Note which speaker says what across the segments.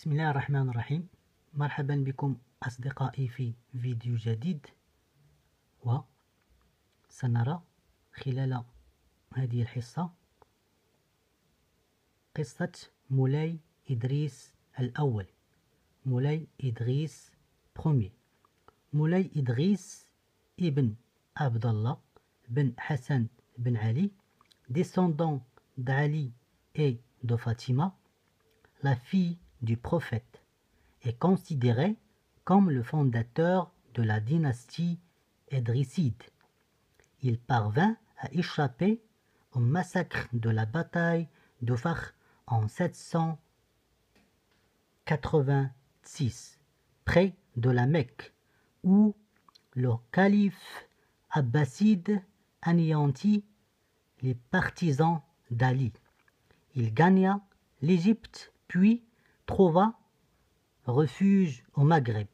Speaker 1: بسم الله الرحمن الرحيم مرحبا بكم أصدقائي في فيديو جديد وسنرى خلال هذه الحصة قصة مولاي إدريس الأول مولاي إدريس برومي مولاي إدريس ابن عبد الله بن حسن بن علي ديسوندون دعلي اي دو Fatima, la fille du prophète est considéré comme le fondateur de la dynastie Edricide. Il parvint à échapper au massacre de la bataille de en 786, près de la Mecque, où le calife abbasside anéantit les partisans d'Ali. Il gagna l'Égypte puis trouva refuge au Maghreb,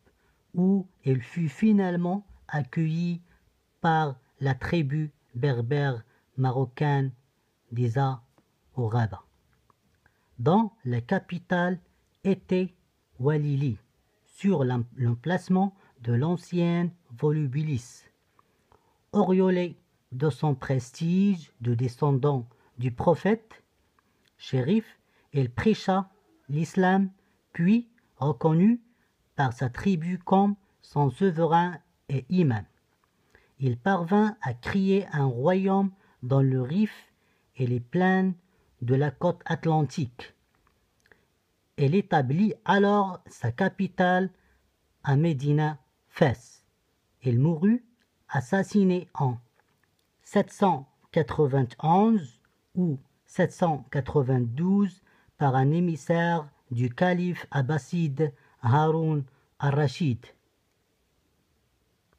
Speaker 1: où elle fut finalement accueillie par la tribu berbère marocaine des au Rabat, dont la capitale était Walili, sur l'emplacement de l'ancienne Volubilis. Oriolée de son prestige de descendant du prophète, shérif, elle prêcha l'islam, puis reconnu par sa tribu comme son souverain et imam. Il parvint à créer un royaume dans le Rif et les plaines de la côte atlantique. Elle établit alors sa capitale à Médina, Fès. Il mourut assassiné en 791 ou 792 par un émissaire du calife abbasside Haroun al-Rashid.